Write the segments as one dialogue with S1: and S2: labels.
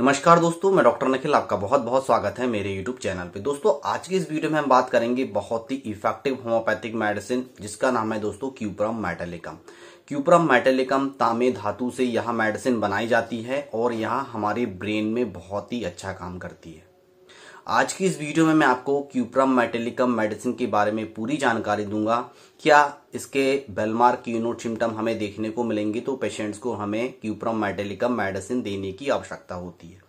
S1: नमस्कार दोस्तों मैं डॉक्टर नखिल आपका बहुत बहुत स्वागत है मेरे यूट्यूब चैनल पे दोस्तों आज के इस वीडियो में हम बात करेंगे बहुत ही इफेक्टिव होम्योपैथिक मेडिसिन जिसका नाम है दोस्तों क्यूप्रम मेटेलिकम क्यूप्रम मेटेलिकम तामे धातु से यह मेडिसिन बनाई जाती है और यह हमारे ब्रेन में बहुत ही अच्छा काम करती है आज की इस वीडियो में मैं आपको क्यूप्रम मेटेलिकम मेडिसिन के बारे में पूरी जानकारी दूंगा क्या इसके बेलमार्क यूनोट सिम्टम हमें देखने को मिलेंगे तो पेशेंट्स को हमें क्यूप्रम मेटेलिकम मेडिसिन देने की आवश्यकता होती है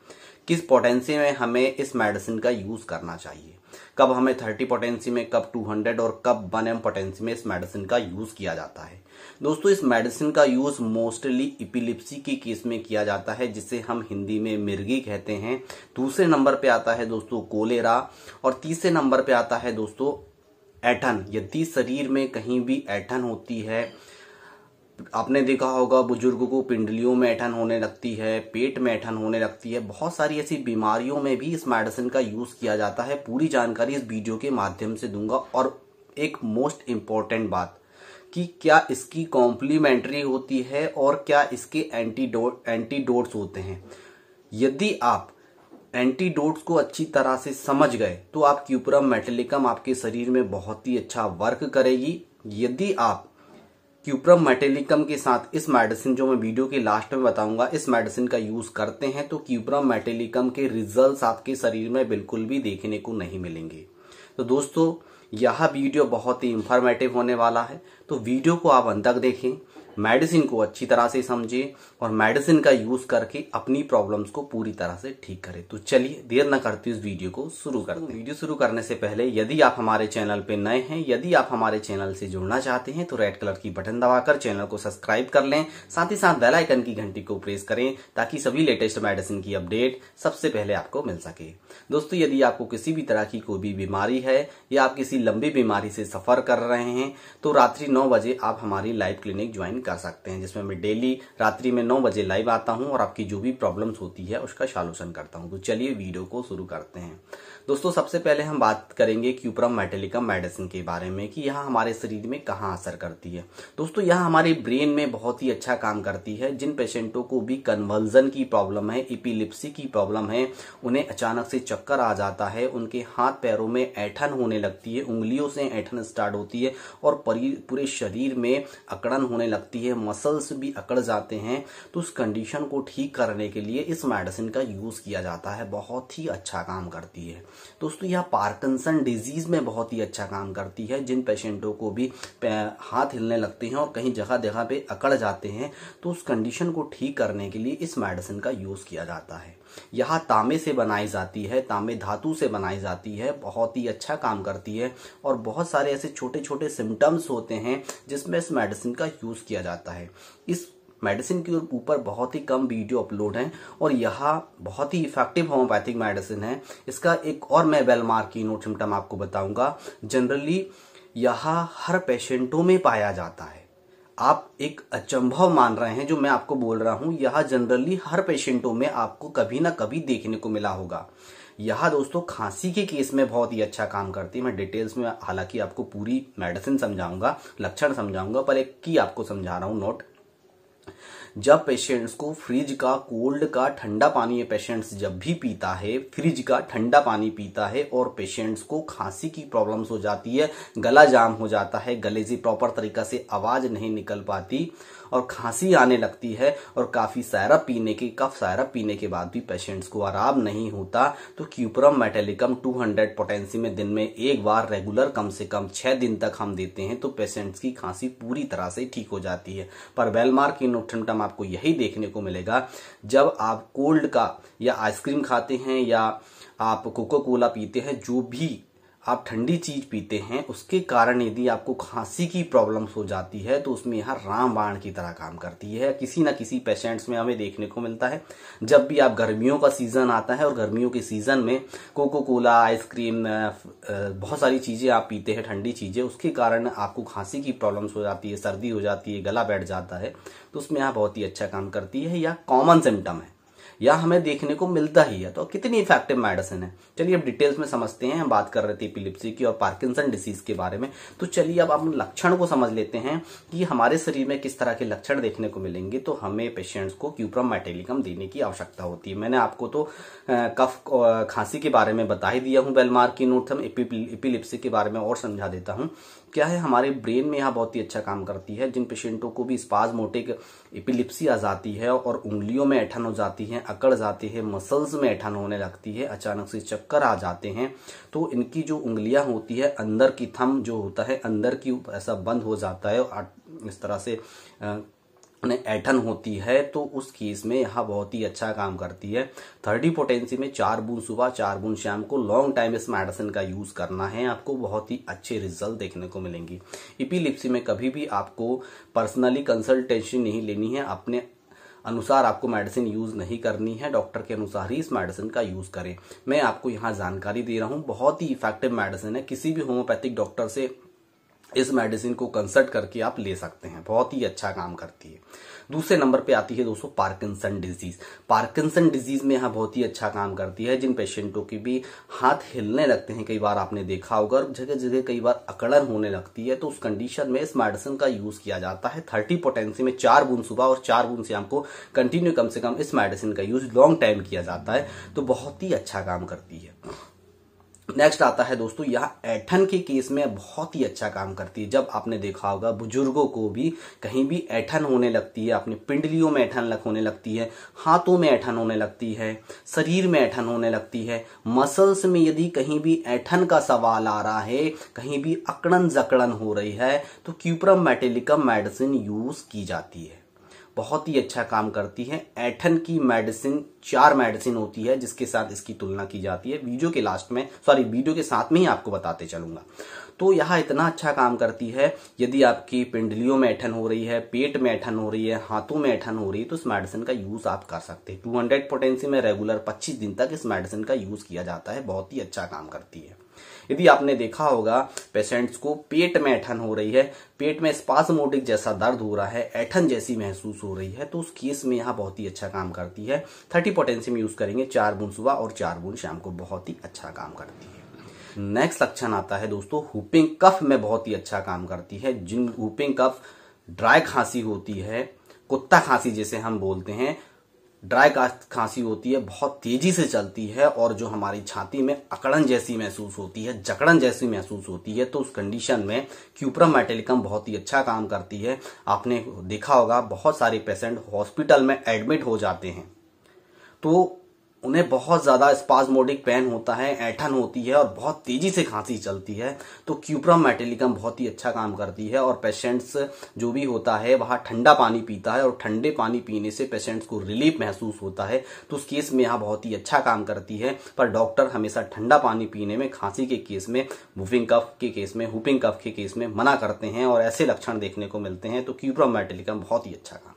S1: किस पोटेंसी में हमें इस मेडिसिन का यूज करना चाहिए कब हमें थर्टी पोटेंसी में कब टू हंड्रेड और कब वन एम पोटेंसी में इस मेडिसिन का यूज किया जाता है दोस्तों इस मेडिसिन का यूज मोस्टली इपिलिप्सी की केस में किया जाता है जिसे हम हिंदी में मिर्गी कहते हैं दूसरे नंबर पे आता है दोस्तों कोलेरा और तीसरे नंबर पे आता है दोस्तों एठन यदि शरीर में कहीं भी एठन होती है आपने देखा होगा बुजुर्गों को पिंडलियों में ऐठन होने लगती है पेट में ऐठन होने लगती है बहुत सारी ऐसी बीमारियों में भी इस मेडिसिन का यूज किया जाता है पूरी जानकारी इस वीडियो के माध्यम से दूंगा और एक मोस्ट इम्पॉर्टेंट बात कि क्या इसकी कॉम्प्लीमेंट्री होती है और क्या इसके एंटीडोट एंटीडोट्स होते हैं यदि आप एंटीडोट्स को अच्छी तरह से समझ गए तो आप क्यूपुरम मेटेलिकम आपके शरीर में बहुत ही अच्छा वर्क करेगी यदि आप क्यूप्रम मेटेलिकम के साथ इस मेडिसिन जो मैं वीडियो के लास्ट में बताऊंगा इस मेडिसिन का यूज करते हैं तो क्यूप्रम मेटेलिकम के रिजल्ट्स आपके शरीर में बिल्कुल भी देखने को नहीं मिलेंगे तो दोस्तों यह वीडियो बहुत ही इंफॉर्मेटिव होने वाला है तो वीडियो को आप अंत तक देखें मेडिसिन को अच्छी तरह से समझे और मेडिसिन का यूज करके अपनी प्रॉब्लम्स को पूरी तरह से ठीक करें तो चलिए देर न करते इस वीडियो को शुरू कर तो वीडियो शुरू करने से पहले यदि आप हमारे चैनल पर नए हैं यदि आप हमारे चैनल से जुड़ना चाहते हैं तो रेड कलर की बटन दबाकर चैनल को सब्सक्राइब कर लें साथ ही साथ बेलाइकन की घंटी को प्रेस करें ताकि सभी लेटेस्ट मेडिसिन की अपडेट सबसे पहले आपको मिल सके दोस्तों यदि आपको किसी भी तरह की कोई भी बीमारी है या आप किसी लंबी बीमारी से सफर कर रहे हैं तो रात्रि नौ बजे आप हमारी लाइव क्लिनिक ज्वाइन कर सकते हैं जिसमें मैं डेली रात्रि में नौ बजे लाइव आता हूं और आपकी जो भी प्रॉब्लम्स होती है उसका सॉल्यूशन करता हूं तो चलिए वीडियो को शुरू करते हैं दोस्तों सबसे पहले हम बात करेंगे क्यूप्रम मेटेलिकम मेडिसिन के बारे में कि यह हमारे शरीर में कहाँ असर करती है दोस्तों यह हमारे ब्रेन में बहुत ही अच्छा काम करती है जिन पेशेंटों को भी कन्वर्जन की प्रॉब्लम है इपिलिप्सी की प्रॉब्लम है उन्हें अचानक से चक्कर आ जाता है उनके हाथ पैरों में ऐठन होने लगती है उंगलियों से ऐठन स्टार्ट होती है और पूरे शरीर में अकड़न होने लगती सकती है मसल्स भी अकड़ जाते हैं तो उस कंडीशन को ठीक करने के लिए इस मेडिसिन का यूज किया जाता है बहुत ही अच्छा काम करती है दोस्तों यह पार्कसन डिजीज में बहुत ही अच्छा काम करती है जिन पेशेंटों को भी हाथ हिलने लगते हैं और कहीं जगह जगह पे अकड़ जाते हैं तो उस कंडीशन को ठीक करने के लिए इस मेडिसिन का यूज किया जाता है यह तांबे से बनाई जाती है तांबे धातु से बनाई जाती है बहुत ही अच्छा काम करती है और बहुत सारे ऐसे छोटे छोटे सिम्टम्स होते हैं जिसमें इस मेडिसिन का यूज़ किया जाता है इस मेडिसिन के ऊपर बहुत ही कम वीडियो अपलोड हैं और यह बहुत ही इफेक्टिव होम्योपैथिक मेडिसिन है इसका एक और मैं वेलमार्क की नोट सिम्टम आपको बताऊंगा जनरली यह हर पेशेंटों में पाया जाता है आप एक अचंभव मान रहे हैं जो मैं आपको बोल रहा हूं यह जनरली हर पेशेंटों में आपको कभी ना कभी देखने को मिला होगा यह दोस्तों खांसी के केस में बहुत ही अच्छा काम करती है मैं डिटेल्स में हालांकि आपको पूरी मेडिसिन समझाऊंगा लक्षण समझाऊंगा पर एक की आपको समझा रहा हूं नोट जब पेशेंट्स को फ्रिज का कोल्ड का ठंडा पानी पेशेंट्स जब भी पीता है फ्रिज का ठंडा पानी पीता है और पेशेंट्स को खांसी की प्रॉब्लम्स हो जाती है गला जाम हो जाता है गले से प्रॉपर तरीका से आवाज नहीं निकल पाती और खांसी आने लगती है और काफी सायरा पीने के कफ सायरा पीने के बाद भी पेशेंट्स को आराम नहीं होता तो क्यूपरम मेटेलिकम 200 पोटेंसी में दिन में एक बार रेगुलर कम से कम छह दिन तक हम देते हैं तो पेशेंट्स की खांसी पूरी तरह से ठीक हो जाती है पर वेलमार्क इनोटमटम आपको यही देखने को मिलेगा जब आप कोल्ड का या आइसक्रीम खाते हैं या आप कोको कोला पीते हैं जो भी आप ठंडी चीज पीते हैं उसके कारण यदि आपको खांसी की प्रॉब्लम्स हो जाती है तो उसमें यहाँ रामबाण की तरह काम करती है किसी ना किसी पेशेंट्स में हमें देखने को मिलता है जब भी आप गर्मियों का सीजन आता है और गर्मियों के सीजन में कोको कोला आइसक्रीम बहुत सारी चीजें आप पीते हैं ठंडी चीजें उसके कारण आपको खांसी की प्रॉब्लम्स हो जाती है सर्दी हो जाती है गला बैठ जाता है तो उसमें यहाँ बहुत ही अच्छा काम करती है या कॉमन सिम्टम है या हमें देखने को मिलता ही है तो कितनी इफेक्टिव मेडिसिन है चलिए अब डिटेल्स में समझते हैं हम बात कर रहे थे पिलिप्सी की और पार्किंसन डिसीज के बारे में तो चलिए अब हम लक्षण को समझ लेते हैं कि हमारे शरीर में किस तरह के लक्षण देखने को मिलेंगे तो हमें पेशेंट्स को क्यूप्रम मेटेलिकम देने की आवश्यकता होती है मैंने आपको तो कफ खांसी के बारे में बता ही दिया हूं बेलमार्क की नोट हम एपिलिप्सी के बारे में और समझा देता हूं क्या है हमारे ब्रेन में यह बहुत ही अच्छा काम करती है जिन पेशेंटों को भी स्पाजमोटिक एपिलिप्सी आ जाती है और उंगलियों में ऐठन हो जाती है अकड़ जाती है मसल्स में ऐठन होने लगती है अचानक से चक्कर आ जाते हैं तो इनकी जो उंगलियां होती है अंदर की थम जो होता है अंदर की ऐसा बंद हो जाता है और इस तरह से अपने ऐठन होती है तो उस केस में यहाँ बहुत ही अच्छा काम करती है थर्टी पोटेंसी में चार बूंद सुबह चार बूंद शाम को लॉन्ग टाइम इस मेडिसिन का यूज करना है आपको बहुत ही अच्छे रिजल्ट देखने को मिलेंगी इपीलिप्सी में कभी भी आपको पर्सनली कंसल्टेशन नहीं लेनी है अपने अनुसार आपको मेडिसिन यूज नहीं करनी है डॉक्टर के अनुसार ही इस मेडिसिन का यूज करें मैं आपको यहाँ जानकारी दे रहा हूँ बहुत ही इफेक्टिव मेडिसिन है किसी भी होम्योपैथिक डॉक्टर से इस मेडिसिन को कंसल्ट करके आप ले सकते हैं बहुत ही अच्छा काम करती है दूसरे नंबर पे आती है दोस्तों पार्किंसन डिजीज पार्किंसन डिजीज में यहाँ बहुत ही अच्छा काम करती है जिन पेशेंटों की भी हाथ हिलने लगते हैं कई बार आपने देखा होगा और जगह जगह कई बार अकड़न होने लगती है तो उस कंडीशन में इस मेडिसिन का यूज किया जाता है थर्टी पोटेंसी में चार बूंद सुबह और चार बूंद शाम को कंटिन्यू कम से कम इस मेडिसिन का यूज लॉन्ग टाइम किया जाता है तो बहुत ही अच्छा काम करती है नेक्स्ट आता है दोस्तों यह ऐठन के केस में बहुत ही अच्छा काम करती है जब आपने देखा होगा बुजुर्गों को भी कहीं भी ऐठन होने लगती है अपनी पिंडलियों में ऐठन लग होने लगती है हाथों में ऐठन होने लगती है शरीर में ऐठन होने लगती है मसल्स में यदि कहीं भी ऐठन का सवाल आ रहा है कहीं भी अकड़न जकड़न हो रही है तो क्यूप्रम मेटेलिकम मेडिसिन यूज की जाती है बहुत ही अच्छा काम करती है एठन की मेडिसिन चार मेडिसिन होती है जिसके साथ इसकी तुलना की जाती है वीडियो के लास्ट में सॉरी वीडियो के साथ में ही आपको बताते चलूंगा तो यह इतना अच्छा काम करती है यदि आपकी पिंडलियों में ऐठन हो रही है पेट में ऐठन हो रही है हाथों में ऐठन हो रही है तो इस मेडिसिन का यूज आप कर सकते हैं टू हंड्रेड पोटेंसी में रेगुलर पच्चीस दिन तक इस मेडिसिन का यूज किया जाता है बहुत ही अच्छा काम करती है यदि आपने देखा होगा पेशेंट्स को पेट में ऐठन हो रही है पेट में स्पासमोटिक जैसा दर्द हो रहा है ऐठन जैसी महसूस हो रही है तो उस केस में यहाँ बहुत ही अच्छा काम करती है थर्टी पोटेंशियम यूज करेंगे चार बूंद सुबह और चार बूंद शाम को बहुत ही अच्छा काम करती है नेक्स्ट लक्षण आता है दोस्तों हुपिंग कफ में बहुत ही अच्छा काम करती है जिन हुपिंग कफ ड्राई खांसी होती है कुत्ता खांसी जैसे हम बोलते हैं ड्राई खांसी होती है बहुत तेजी से चलती है और जो हमारी छाती में अकड़न जैसी महसूस होती है जकड़न जैसी महसूस होती है तो उस कंडीशन में क्यूप्रम मेटेलिकम बहुत ही अच्छा काम करती है आपने देखा होगा बहुत सारे पेशेंट हॉस्पिटल में एडमिट हो जाते हैं तो उन्हें बहुत ज़्यादा स्पाजमोडिक पेन होता है ऐठन होती है और बहुत तेज़ी से खांसी चलती है तो क्यूप्रम मेटेलिकम बहुत ही अच्छा काम करती है और पेशेंट्स जो भी होता है वहाँ ठंडा पानी पीता है और ठंडे पानी पीने से पेशेंट्स को रिलीफ महसूस होता है तो उस केस में यहाँ बहुत ही अच्छा काम करती है पर डॉक्टर हमेशा ठंडा पानी पीने में खांसी के केस में वुफिंग कफ के केस में हुपिंग कफ के केस में मना करते हैं और ऐसे लक्षण देखने को मिलते हैं तो क्यूप्रम मेटेलिकम बहुत ही अच्छा काम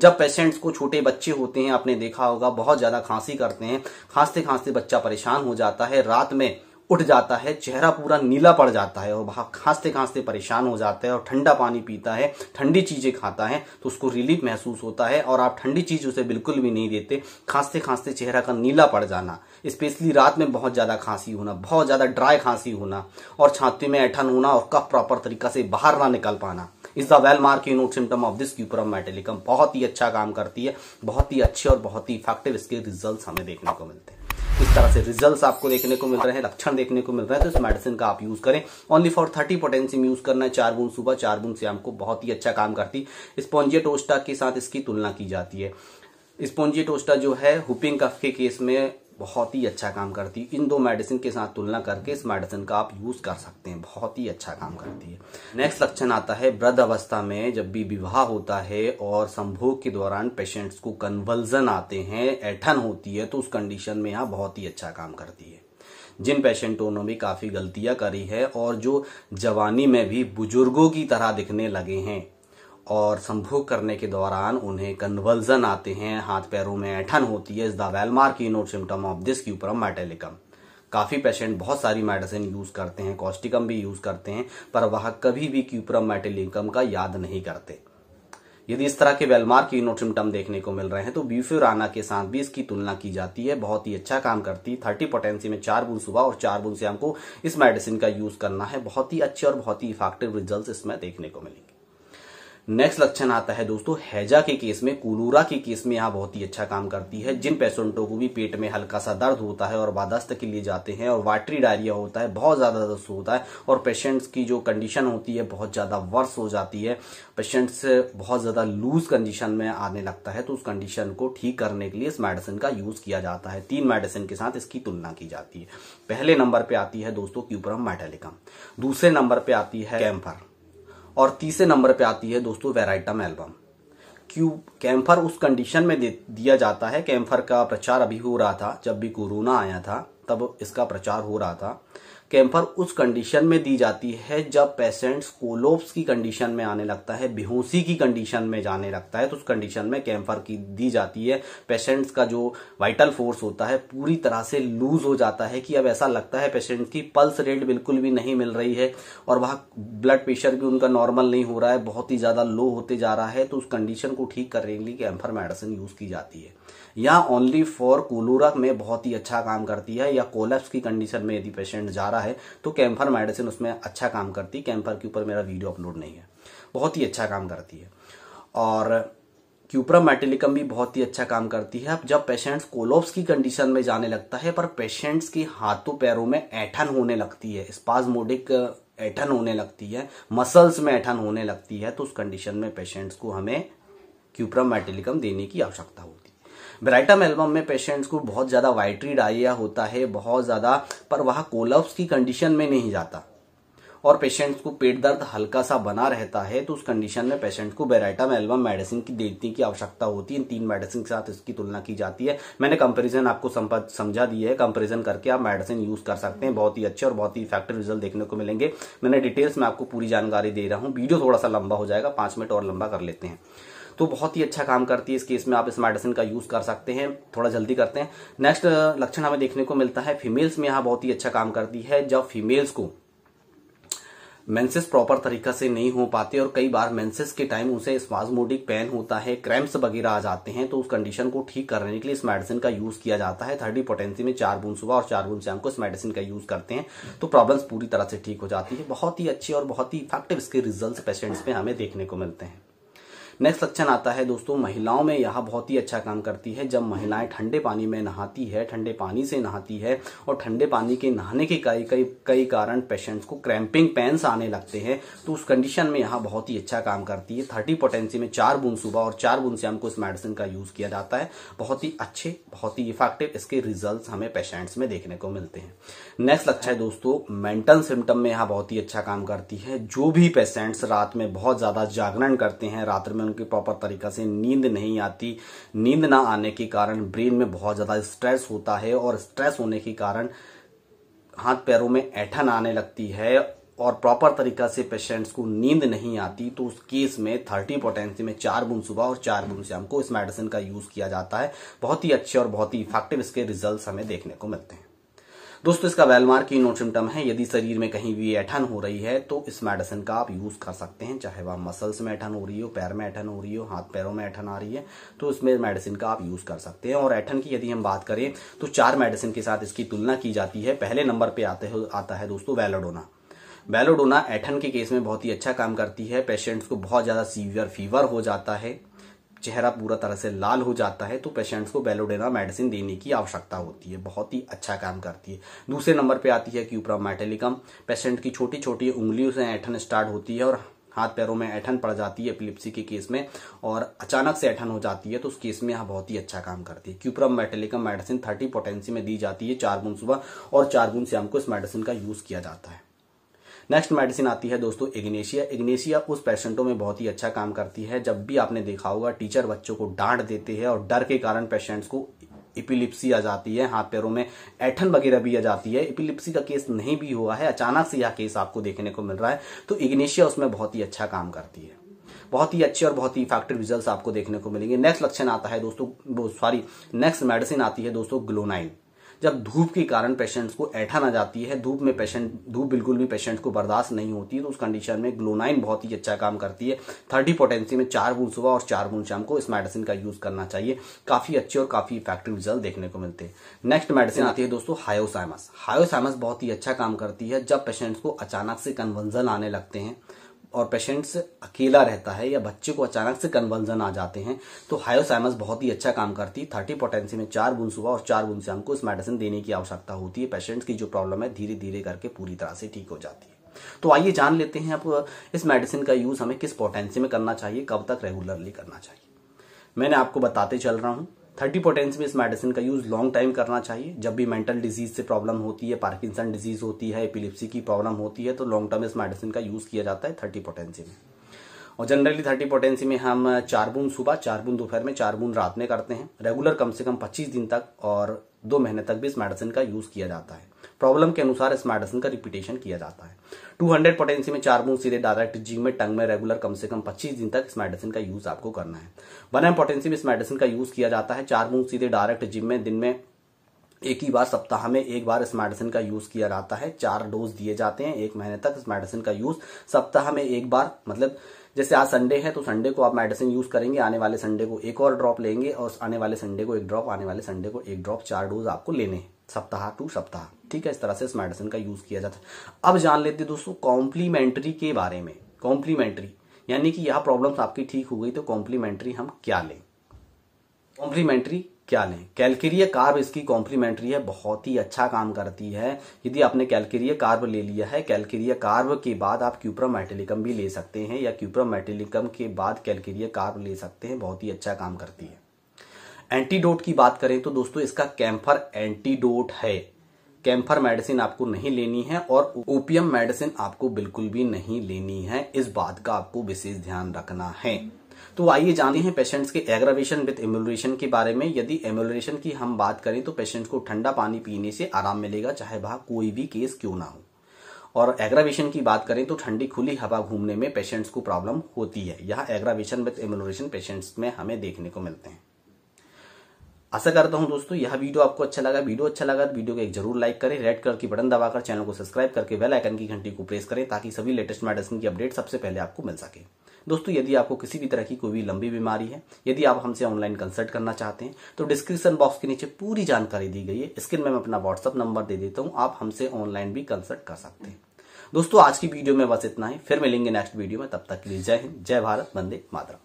S1: जब पेशेंट्स को छोटे बच्चे होते हैं आपने देखा होगा बहुत ज्यादा खांसी करते हैं खांसते खांसते बच्चा परेशान हो जाता है रात में उठ जाता है चेहरा पूरा नीला पड़ जाता है और वहाँ खांसते खांसते परेशान हो जाता है और ठंडा पानी पीता है ठंडी चीज़ें खाता है तो उसको रिलीफ महसूस होता है और आप ठंडी चीज़ उसे बिल्कुल भी नहीं देते खांसते खांसते चेहरा का नीला पड़ जाना स्पेशली रात में बहुत ज़्यादा खांसी होना बहुत ज़्यादा ड्राई खांसी होना और छाती में ऐठन होना और कफ प्रॉपर तरीका से बाहर ना निकल पाना is the well mark no symptom of this cuprum metallicum बहुत ही अच्छा काम करती है बहुत ही अच्छे और बहुत ही इफेक्टिव इसके रिजल्ट हमें देखने को मिलते हैं इस तरह से रिजल्ट आपको देखने को मिल रहे हैं लक्षण देखने को मिल रहे हैं तो इस मेडिसिन का आप यूज करें only for thirty potency use करना है चार बूंद सुबह चार बूंद शाम को बहुत ही अच्छा काम करती स्पॉन्जिया टोस्टा के साथ इसकी तुलना की जाती है स्पॉन्जी टोस्टा जो है हुपिंग कफ के केस में बहुत ही अच्छा काम करती है इन दो मेडिसिन के साथ तुलना करके इस मेडिसिन का आप यूज कर सकते हैं बहुत ही अच्छा काम करती है नेक्स्ट लक्षण आता है वृद्ध अवस्था में जब भी विवाह होता है और संभोग के दौरान पेशेंट्स को कन्वल्जन आते हैं ऐठन होती है तो उस कंडीशन में यहाँ बहुत ही अच्छा काम करती है जिन पेशेंटों ने भी काफ़ी गलतियां करी है और जो जवानी में भी बुजुर्गों की तरह दिखने लगे हैं और संभोग करने के दौरान उन्हें कन्वर्जन आते हैं हाथ पैरों में ऐठन होती है is the well mark keynote symptom of this cuprum metallicum काफ़ी पेशेंट बहुत सारी मेडिसिन यूज़ करते हैं कॉस्टिकम भी यूज़ करते हैं पर वह कभी भी क्यूपरम मेटेलिकम का याद नहीं करते यदि इस तरह के वेलमार्क की सिम्टम देखने को मिल रहे हैं तो ब्यूफ्यूराना के साथ भी इसकी तुलना की जाती है बहुत ही अच्छा काम करती है थर्टी पोटेंसी में चार बुन सुबह और चार बुन शाम को इस मेडिसिन का यूज करना है बहुत ही अच्छे और बहुत ही इफेक्टिव रिजल्ट इसमें देखने को मिलेंगे नेक्स्ट लक्षण आता है दोस्तों हैजा के केस में कुलूरा के केस में यहाँ बहुत ही अच्छा काम करती है जिन पेशेंटों को भी पेट में हल्का सा दर्द होता है और बादस्त के लिए जाते हैं और वाटरी डायरिया होता है बहुत ज़्यादा दस्त होता है और पेशेंट्स की जो कंडीशन होती है बहुत ज़्यादा वर्स हो जाती है पेशेंट्स बहुत ज़्यादा लूज कंडीशन में आने लगता है तो उस कंडीशन को ठीक करने के लिए इस मेडिसिन का यूज़ किया जाता है तीन मेडिसिन के साथ इसकी तुलना की जाती है पहले नंबर पर आती है दोस्तों क्यूपरम मेटेलिकम दूसरे नंबर पर आती है कैम्फर और तीसरे नंबर पे आती है दोस्तों वेराइटम एल्बम क्यों कैम्फर उस कंडीशन में दिया जाता है कैम्फर का प्रचार अभी हो रहा था जब भी कोरोना आया था तब इसका प्रचार हो रहा था कैंफर उस कंडीशन में दी जाती है जब पेशेंट्स कोलोप्स की कंडीशन में आने लगता है बेहोशी की कंडीशन में जाने लगता है तो उस कंडीशन में कैंफर की दी जाती है पेशेंट्स का जो वाइटल फोर्स होता है पूरी तरह से लूज हो जाता है कि अब ऐसा लगता है पेशेंट की पल्स रेट बिल्कुल भी नहीं मिल रही है और वह ब्लड प्रेशर भी उनका नॉर्मल नहीं हो रहा है बहुत ही ज़्यादा लो होते जा रहा है तो उस कंडीशन को ठीक करने के लिए कैंफर मेडिसिन यूज़ की जाती है यहाँ ओनली फॉर कोलोरा में बहुत ही अच्छा काम करती है या कोलेप्स की कंडीशन में यदि पेशेंट जा रहा है तो कैम्फर मेडिसिन उसमें अच्छा काम करती है कैम्फर के ऊपर मेरा वीडियो अपलोड नहीं है बहुत ही अच्छा काम करती है और क्यूपरा मेटेलिकम भी बहुत ही अच्छा काम करती है अब जब पेशेंट्स कोलोप्स की कंडीशन में जाने लगता है पर पेशेंट्स के हाथों पैरों में ऐठन होने लगती है स्पाजमोडिक ऐठन होने लगती है मसल्स में ऐठन होने लगती है तो उस कंडीशन में पेशेंट्स को हमें क्यूपरा मेटेलिकम देने की आवश्यकता होती है ब्राइटम एल्बम में पेशेंट्स को बहुत ज़्यादा वाइटरी डायरिया होता है बहुत ज़्यादा पर वह कोलब्स की कंडीशन में नहीं जाता और पेशेंट्स को पेट दर्द हल्का सा बना रहता है तो उस कंडीशन में पेशेंट को बेराइटम एल्बम मेडिसिन की देखने की आवश्यकता होती है इन तीन मेडिसिन के साथ इसकी तुलना की जाती है मैंने कंपैरिजन आपको समझा दी है कंपैरिजन करके आप मेडिसिन यूज कर सकते हैं बहुत ही अच्छे और बहुत ही इफेक्टिव रिजल्ट देखने को मिलेंगे मैंने डिटेल्स में आपको पूरी जानकारी दे रहा हूँ वीडियो थोड़ा सा लंबा हो जाएगा पांच मिनट और लंबा कर लेते हैं तो बहुत ही अच्छा काम करती है इस केस में आप इस मेडिसिन का यूज कर सकते हैं थोड़ा जल्दी करते हैं नेक्स्ट लक्षण हमें देखने को मिलता है फीमेल्स में यहाँ बहुत ही अच्छा काम करती है जब फीमेल्स को मेंसेस प्रॉपर तरीका से नहीं हो पाते और कई बार मेंसेस के टाइम उसे स्पाजमोडिक पेन होता है क्रैम्प्स वगैरह आ जाते हैं तो उस कंडीशन को ठीक करने के लिए इस मेडिसिन का यूज किया जाता है थर्डी पोटेंसी में चार बूंद सुबह और चार बूंद शाम को इस मेडिसिन का यूज करते हैं तो प्रॉब्लम्स पूरी तरह से ठीक हो जाती है बहुत ही अच्छी और बहुत ही इफेक्टिव इसके रिजल्ट पेशेंट्स में हमें देखने को मिलते हैं नेक्स्ट लक्षण आता है दोस्तों महिलाओं में यह बहुत ही अच्छा काम करती है जब महिलाएं ठंडे पानी में नहाती है ठंडे पानी से नहाती है और ठंडे पानी के नहाने के कई कई कई कारण पेशेंट्स को क्रैम्पिंग पेन्स आने लगते हैं तो उस कंडीशन में यहाँ बहुत ही अच्छा काम करती है थर्टी पोटेंसी में चार बूंद सुबह और चार बूंद से को इस मेडिसिन का यूज किया जाता है बहुत ही अच्छे बहुत ही इफेक्टिव इसके रिजल्ट हमें पेशेंट्स में देखने को मिलते हैं नेक्स्ट लक्षण है दोस्तों मेंटल सिम्टम में यहाँ बहुत ही अच्छा काम करती है जो भी पेशेंट्स रात में बहुत ज्यादा जागरण करते हैं रात्र में उनकी प्रॉपर तरीका से नींद नहीं आती नींद ना आने के कारण ब्रेन में बहुत ज़्यादा स्ट्रेस होता है और स्ट्रेस होने के कारण हाथ पैरों में ऐठन आने लगती है और प्रॉपर तरीका से पेशेंट्स को नींद नहीं आती तो उस केस में थर्टी पोटेंसी में चार बुन सुबह और चार बुन शाम को इस मेडिसिन का यूज किया जाता है बहुत ही अच्छे और बहुत ही इफेक्टिव इसके रिजल्ट हमें देखने को मिलते हैं दोस्तों इसका वेलमार्क की नोट सिम्टम है यदि शरीर में कहीं भी ऐठन हो रही है तो इस मेडिसिन का आप यूज कर सकते हैं चाहे वह मसल्स में ऐठन हो रही हो पैर में ऐठन हो रही हो हाथ पैरों में ऐठन आ रही है तो इसमें मेडिसिन का आप यूज कर सकते हैं और ऐठन की यदि हम बात करें तो चार मेडिसिन के साथ इसकी तुलना की जाती है पहले नंबर पर आते हो आता है दोस्तों वेलोडोना वेलोडोना ऐठन के केस में बहुत ही अच्छा काम करती है पेशेंट्स को बहुत ज़्यादा सीवियर फीवर हो जाता है चेहरा पूरा तरह से लाल हो जाता है तो पेशेंट्स को बेलोडेना मेडिसिन देने की आवश्यकता होती है बहुत ही अच्छा काम करती है दूसरे नंबर पे आती है क्यूप्रा मेटेलिकम पेशेंट की छोटी छोटी उंगलियों से ऐठन स्टार्ट होती है और हाथ पैरों में ऐठन पड़ जाती है एपिलिप्सी के केस में और अचानक से ऐठन हो जाती है तो उस केस में यह बहुत ही अच्छा काम करती है cuprum metallicum medicine thirty potency में दी जाती है चार गुन सुबह और चार गुन शाम को इस मेडिसिन का यूज किया जाता है नेक्स्ट मेडिसिन आती है दोस्तों इग्नेशिया इग्नेशिया उस पेशेंटों में बहुत ही अच्छा काम करती है जब भी आपने देखा होगा टीचर बच्चों को डांट देते हैं और डर के कारण पेशेंट्स को इपिलिप्सी आ जाती है हाथ पैरों में ऐठन वगैरह भी आ जाती है इपिलिप्सी का केस नहीं भी हुआ है अचानक से यह केस आपको देखने को मिल रहा है तो इग्नेशिया उसमें बहुत ही अच्छा काम करती है बहुत ही अच्छे और बहुत ही इफेक्टिव रिजल्ट्स आपको देखने को मिलेंगे नेक्स्ट लक्षण आता है दोस्तों सॉरी नेक्स्ट मेडिसिन आती है दोस्तों ग्लोनाइन जब धूप के कारण पेशेंट्स को ना जाती है धूप में पेशेंट धूप बिल्कुल भी पेशेंट को बर्दाश्त नहीं होती है तो उस कंडीशन में ग्लोनाइन बहुत ही अच्छा काम करती है थर्टी पोटेंसी में चार बूंद सुबह और चार बूंद शाम को इस मेडिसिन का यूज करना चाहिए काफी अच्छे और काफी इफेक्टिव रिजल्ट देखने को मिलते हैं नेक्स्ट मेडिसिन आती है दोस्तों हायोसाइमस हायोसाइमस बहुत ही अच्छा काम करती है जब पेशेंट्स को अचानक से कन्वर्जन आने लगते हैं और पेशेंट्स अकेला रहता है या बच्चे को अचानक से कन्वल्जन आ जाते हैं तो हायोसाइमस बहुत ही अच्छा काम करती है थर्टी पोटेंसी में चार बूंद सुबह और चार बूंद शाम को इस मेडिसिन देने की आवश्यकता होती है पेशेंट्स की जो प्रॉब्लम है धीरे धीरे करके पूरी तरह से ठीक हो जाती है तो आइए जान लेते हैं आप इस मेडिसिन का यूज हमें किस पोटेंसी में करना चाहिए कब तक रेगुलरली करना चाहिए मैंने आपको बताते चल रहा हूं थर्टी पोटेंसी में इस मेडिसिन का यूज लॉन्ग टाइम करना चाहिए जब भी मेंटल डिजीज से प्रॉब्लम होती है पार्किंसन डिजीज होती है एपिलिप्सी की प्रॉब्लम होती है तो लॉन्ग टर्म इस मेडिसिन का यूज किया जाता है थर्टी पोटेंसी में और जनरली थर्टी पोटेंसी में हम चार बूंद सुबह चार बूंद दोपहर में चार बूंद रात में करते हैं रेगुलर कम से कम पच्चीस दिन तक और दो महीने तक भी इस मेडिसिन का यूज किया जाता है प्रॉब्लम के अनुसार इस मेडिसिन का रिपीटेशन किया जाता है 200 पोटेंसी में चार मुंह सीधे डायरेक्ट जी में टंग में रेगुलर कम से कम 25 दिन तक इस मेडिसिन का यूज आपको करना है वन एम पोटेंसी में इस मेडिसिन का यूज किया जाता है चार मुंह सीधे डायरेक्ट जिम में दिन में एक ही बार सप्ताह में एक बार इस मेडिसिन का यूज किया जाता है चार डोज दिए जाते हैं एक महीने तक इस मेडिसिन का यूज सप्ताह में एक बार मतलब जैसे आज संडे है तो संडे को आप मेडिसिन यूज करेंगे आने वाले संडे को एक और ड्रॉप लेंगे और आने वाले संडे को एक ड्रॉप आने वाले संडे को एक ड्रॉप चार डोज आपको लेने हैं सप्ताह टू सप्ताह ठीक है इस तरह से इस मेडिसिन का यूज किया जाता है अब जान लेते दोस्तों कॉम्प्लीमेंट्री के बारे में कॉम्प्लीमेंट्री यानी कि यह प्रॉब्लम्स आपकी ठीक हो गई तो कॉम्प्लीमेंट्री हम क्या लें कॉम्प्लीमेंट्री क्या लें कैलकेरिया कार्ब इसकी कॉम्प्लीमेंट्री है बहुत ही अच्छा काम करती है यदि आपने कैलकेरिया कार्ब ले लिया है कैलकेरिया कार्ब के बाद आप क्यूप्रम मेटेलिकम भी ले सकते हैं या क्यूप्रम मेटेलिकम के बाद कैलकेरिया कार्ब ले सकते हैं बहुत ही अच्छा काम करती है एंटीडोट की बात करें तो दोस्तों इसका कैम्फर एंटीडोट है कैम्फर मेडिसिन आपको नहीं लेनी है और ओपियम मेडिसिन आपको बिल्कुल भी नहीं लेनी है इस बात का आपको विशेष ध्यान रखना है तो आइए जानते हैं पेशेंट्स के एग्रावेशन विद एम्यूलेशन के बारे में यदि एम्यूलेशन की हम बात करें तो पेशेंट को ठंडा पानी पीने से आराम मिलेगा चाहे वह कोई भी केस क्यों ना हो और एग्रावेशन की बात करें तो ठंडी खुली हवा घूमने में पेशेंट्स को प्रॉब्लम होती है यह एग्रावेशन विद एम्यूलेशन पेशेंट्स में हमें देखने को मिलते हैं आशा करता हूं दोस्तों यह वीडियो आपको अच्छा लगा वीडियो अच्छा लगा तो वीडियो को एक जरूर लाइक करें रेड कलर की बटन दबाकर चैनल को सब्सक्राइब करके बेल आइकन की घंटी को प्रेस करें ताकि सभी लेटेस्ट मेडिसिन की अपडेट सबसे पहले आपको मिल सके दोस्तों यदि आपको किसी भी तरह की कोई भी लंबी बीमारी है यदि आप हमसे ऑनलाइन कंसल्ट करना चाहते हैं तो डिस्क्रिप्शन बॉक्स के नीचे पूरी जानकारी दी गई है स्क्रीन में मैं अपना व्हाट्सअप नंबर दे देता हूँ आप हमसे ऑनलाइन भी कंसल्ट कर सकते हैं दोस्तों आज की वीडियो में बस इतना ही फिर मिलेंगे नेक्स्ट वीडियो में तब तक के लिए जय हिंद जय भारत वंदे मातरम